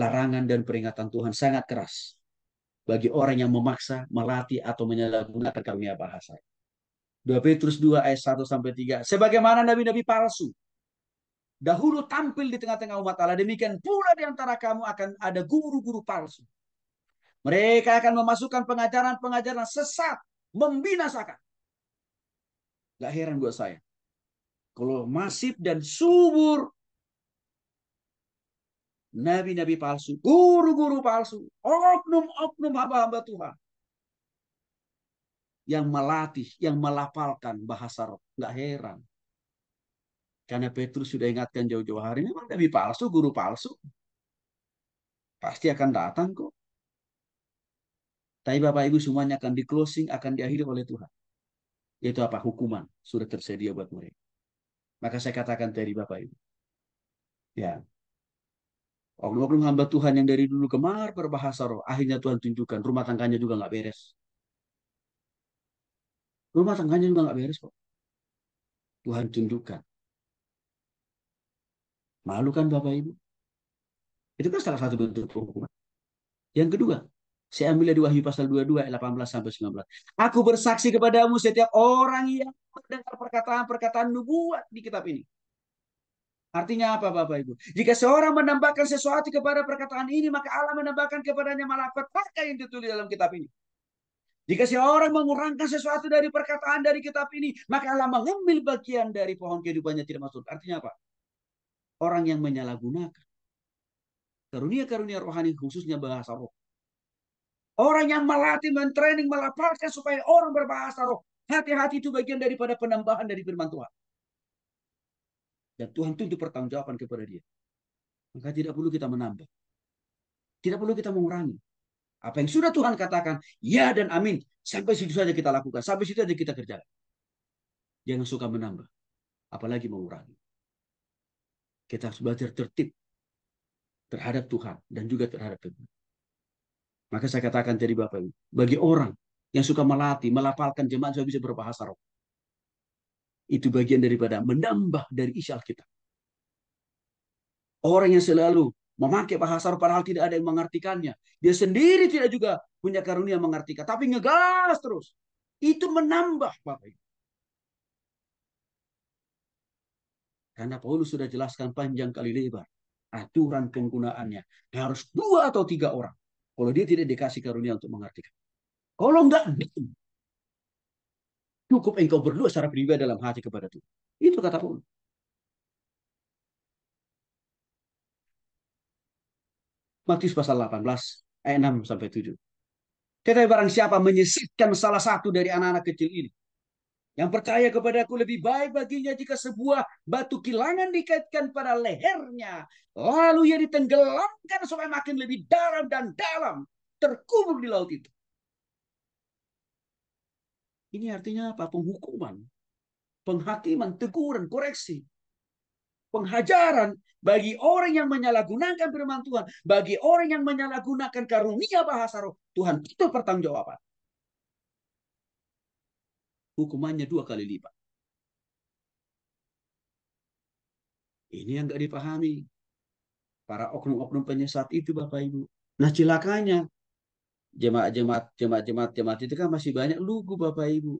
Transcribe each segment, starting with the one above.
larangan dan peringatan Tuhan sangat keras bagi orang yang memaksa, melatih atau menyalahgunakan karunia bahasa. 2 Petrus 2 ayat 1 sampai 3. Sebagaimana nabi-nabi palsu dahulu tampil di tengah-tengah umat Allah, demikian pula di antara kamu akan ada guru-guru palsu. Mereka akan memasukkan pengajaran-pengajaran sesat, membinasakan. Gak heran buat saya. Kalau masif dan subur nabi-nabi palsu, guru-guru palsu, oknum-oknum hamba-hamba Tuhan yang melatih, yang melafalkan bahasa roh. Nggak heran. Karena Petrus sudah ingatkan jauh-jauh hari, memang nabi palsu, guru palsu. Pasti akan datang kok. Tapi Bapak Ibu semuanya akan di closing, akan diakhiri oleh Tuhan. Yaitu apa? Hukuman sudah tersedia buat mereka. Maka saya katakan dari Bapak Ibu. Ya, Oknum-oknum hamba Tuhan yang dari dulu gemar berbahasa roh, akhirnya Tuhan tunjukkan rumah tangganya juga nggak beres. Rumah tangganya juga nggak beres kok. Tuhan tunjukkan. Malu kan Bapak Ibu? Itu kan salah satu bentuk hukuman. Yang kedua, saya ambil di Wahyu pasal 22 ayat 18 sampai 19. Aku bersaksi kepadamu setiap orang yang mendengar perkataan-perkataan nubuat di kitab ini Artinya apa Bapak Ibu? Jika seorang menambahkan sesuatu kepada perkataan ini, maka Allah menambahkan kepadanya malah malapetaka yang ditulis dalam kitab ini. Jika seorang mengurangkan sesuatu dari perkataan dari kitab ini, maka Allah mengambil bagian dari pohon kehidupannya tidak masuk. Artinya apa? Orang yang menyalahgunakan. Karunia-karunia rohani khususnya bahasa roh. Orang yang melatih, mentraining, melaporkan supaya orang berbahasa roh. Hati-hati itu bagian daripada penambahan dari firman Tuhan. Dan Tuhan tuntut pertanggungjawaban kepada dia. Maka tidak perlu kita menambah. Tidak perlu kita mengurangi. Apa yang sudah Tuhan katakan, ya dan amin. Sampai situ saja kita lakukan. Sampai situ saja kita kerjakan. Jangan suka menambah. Apalagi mengurangi. Kita harus belajar tertib terhadap Tuhan dan juga terhadap Tuhan. Maka saya katakan dari Bapak Ibu, bagi orang yang suka melatih, melapalkan jemaat saya bisa berbahasa roh. Itu bagian daripada menambah dari isi kita Orang yang selalu memakai bahasa Arab padahal tidak ada yang mengartikannya. Dia sendiri tidak juga punya karunia mengartikan, tapi ngegas terus. Itu menambah Bapak Ibu. Karena Paulus sudah jelaskan panjang kali lebar aturan penggunaannya. Harus dua atau tiga orang. Kalau dia tidak dikasih karunia untuk mengartikan. Kalau enggak, Cukup engkau berdoa secara pribadi dalam hati kepada Tuhan. Itu kata Paulus. Matius pasal 18 ayat 6 sampai 7. Tetapi barang siapa menyisihkan salah satu dari anak-anak kecil ini yang percaya kepadaku lebih baik baginya jika sebuah batu kilangan dikaitkan pada lehernya lalu ia ditenggelamkan supaya makin lebih dalam dan dalam terkubur di laut itu. Ini artinya apa? Penghukuman, penghakiman, teguran, koreksi, penghajaran bagi orang yang menyalahgunakan firman Tuhan, bagi orang yang menyalahgunakan karunia bahasa roh. Tuhan itu pertanggungjawaban. Hukumannya dua kali lipat. Ini yang gak dipahami. Para oknum-oknum penyesat itu Bapak Ibu. Nah celakanya jemaat-jemaat jemaat-jemaat jemaat itu kan masih banyak lugu Bapak Ibu.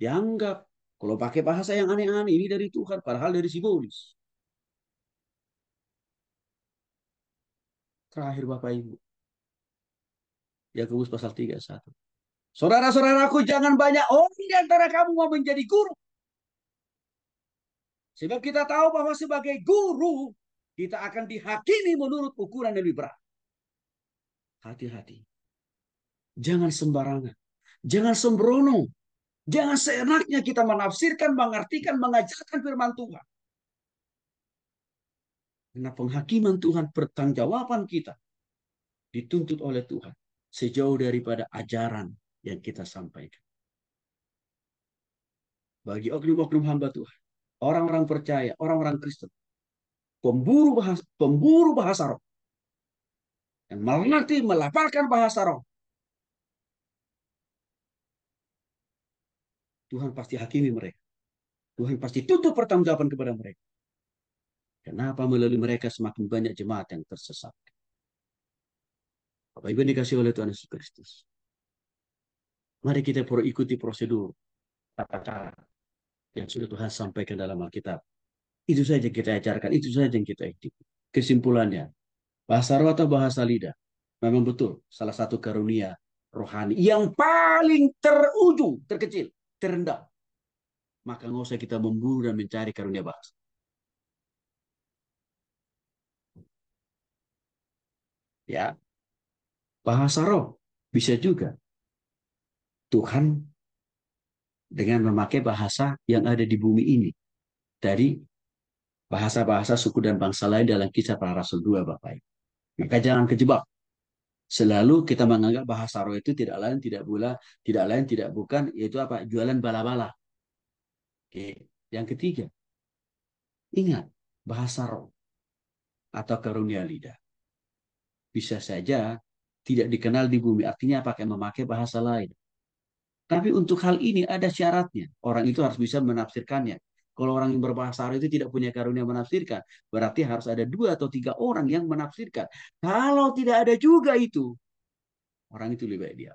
Dianggap kalau pakai bahasa yang aneh-aneh ini dari Tuhan padahal dari simbolis. Terakhir Bapak Ibu. Yakobus pasal 31. Saudara-saudaraku jangan banyak orang di antara kamu mau menjadi guru. Sebab kita tahu bahwa sebagai guru kita akan dihakimi menurut ukuran yang lebih berat hati-hati. Jangan sembarangan. Jangan sembrono. Jangan seenaknya kita menafsirkan, mengartikan, mengajarkan firman Tuhan. Karena penghakiman Tuhan, pertanggungjawaban kita dituntut oleh Tuhan sejauh daripada ajaran yang kita sampaikan. Bagi oknum-oknum hamba Tuhan, orang-orang percaya, orang-orang Kristen, pemburu bahasa, pemburu bahasa roh, yang melatih melafalkan bahasa roh. Tuhan pasti hakimi mereka. Tuhan pasti tutup pertanggungjawaban kepada mereka. Kenapa melalui mereka semakin banyak jemaat yang tersesat? Bapak Ibu dikasih oleh Tuhan Yesus Kristus. Mari kita ikuti prosedur tata cara yang sudah Tuhan sampaikan dalam Alkitab. Itu saja yang kita ajarkan, itu saja yang kita ikuti. Kesimpulannya, Bahasa roh atau bahasa lidah memang betul salah satu karunia rohani yang paling terujung, terkecil, terendah. Maka nggak usah kita memburu dan mencari karunia bahasa. Ya, bahasa roh bisa juga Tuhan dengan memakai bahasa yang ada di bumi ini dari bahasa-bahasa suku dan bangsa lain dalam kisah para rasul dua Bapak Ibu. Maka jangan kejebak. Selalu kita menganggap bahasa roh itu tidak lain tidak pula tidak lain tidak bukan yaitu apa jualan bala-bala. Oke. Yang ketiga, ingat bahasa roh atau karunia lidah. Bisa saja tidak dikenal di bumi, artinya pakai memakai bahasa lain. Tapi untuk hal ini ada syaratnya. Orang itu harus bisa menafsirkannya. Kalau orang yang berbahasa Arab itu tidak punya karunia menafsirkan, berarti harus ada dua atau tiga orang yang menafsirkan. Kalau tidak ada juga itu, orang itu lebih baik dia.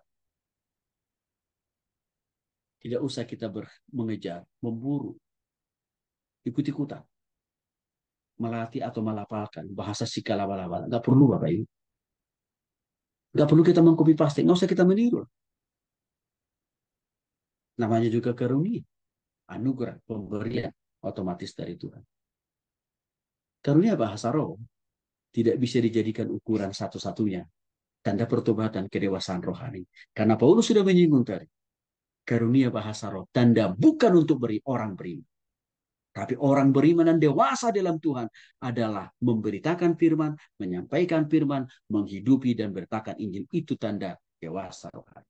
Tidak usah kita mengejar, memburu, ikut-ikutan, melatih atau melapalkan bahasa sikalabala-bala. Gak perlu Bapak Ibu. Gak perlu kita mengkopi paste, nggak usah kita meniru. Namanya juga karunia anugerah, pemberian otomatis dari Tuhan. Karunia bahasa roh tidak bisa dijadikan ukuran satu-satunya tanda pertobatan kedewasaan rohani. Karena Paulus sudah menyinggung tadi, karunia bahasa roh tanda bukan untuk beri orang beriman. Tapi orang beriman dan dewasa dalam Tuhan adalah memberitakan firman, menyampaikan firman, menghidupi dan beritakan Injil. Itu tanda dewasa rohani.